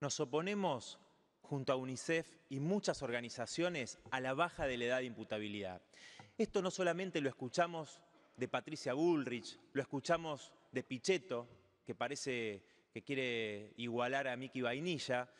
Nos oponemos junto a UNICEF y muchas organizaciones a la baja de la edad de imputabilidad. Esto no solamente lo escuchamos de Patricia Bullrich, lo escuchamos de Pichetto, que parece que quiere igualar a Mickey Vainilla,